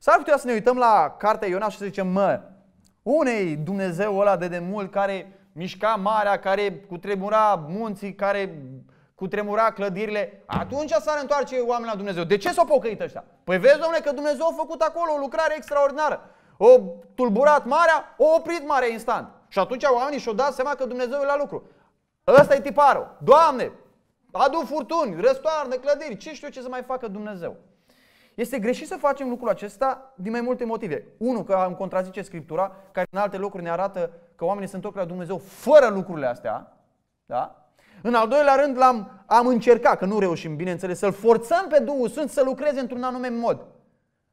S-ar putea să ne uităm la cartea Iona și să zicem, mă, unei Dumnezeu ăla de demult care mișca marea, care cutremura munții, care cutremura clădirile, atunci s-ar întoarce oamenii la Dumnezeu. De ce s-au pocăit ăștia? Păi vezi, domnule, că Dumnezeu a făcut acolo o lucrare extraordinară. O tulburat marea, o oprit marea instant. Și atunci oamenii și-au dat seama că Dumnezeu e la lucru. Ăsta e tiparul. Doamne, adu furtuni, răstoarne, clădiri, ce știu ce să mai facă Dumnezeu. Este greșit să facem lucrul acesta din mai multe motive. Unu, că am contrazice Scriptura, care în alte locuri ne arată că oamenii se întorc la Dumnezeu fără lucrurile astea. Da? În al doilea rând, l-am, am încercat, că nu reușim, bineînțeles, să-L forțăm pe Duhul Sfânt să lucreze într-un anume mod.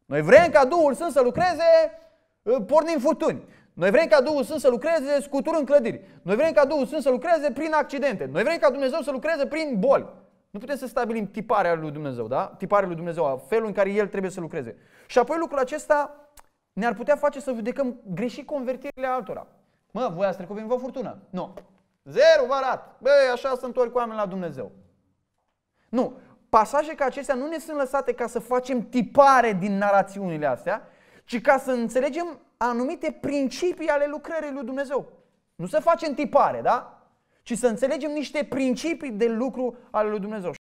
Noi vrem ca Duhul Sfânt să lucreze ă, pornind furtuni. Noi vrem ca Duhul Sfânt să lucreze scuturând clădiri. Noi vrem ca Duhul Sfânt să lucreze prin accidente. Noi vrem ca Dumnezeu să lucreze prin boli. Nu putem să stabilim tiparea lui Dumnezeu, da? Tiparea lui Dumnezeu, felul în care El trebuie să lucreze. Și apoi lucrul acesta ne-ar putea face să judecăm greșit convertirile altora. Mă, voi ați trecut prin vă furtună. Nu. Zero, vă arat. Băi, așa sunt întorc cu oameni la Dumnezeu. Nu. Pasaje ca acestea nu ne sunt lăsate ca să facem tipare din narațiunile astea, ci ca să înțelegem anumite principii ale lucrării lui Dumnezeu. Nu să facem tipare, da? ci să înțelegem niște principii de lucru ale lui Dumnezeu.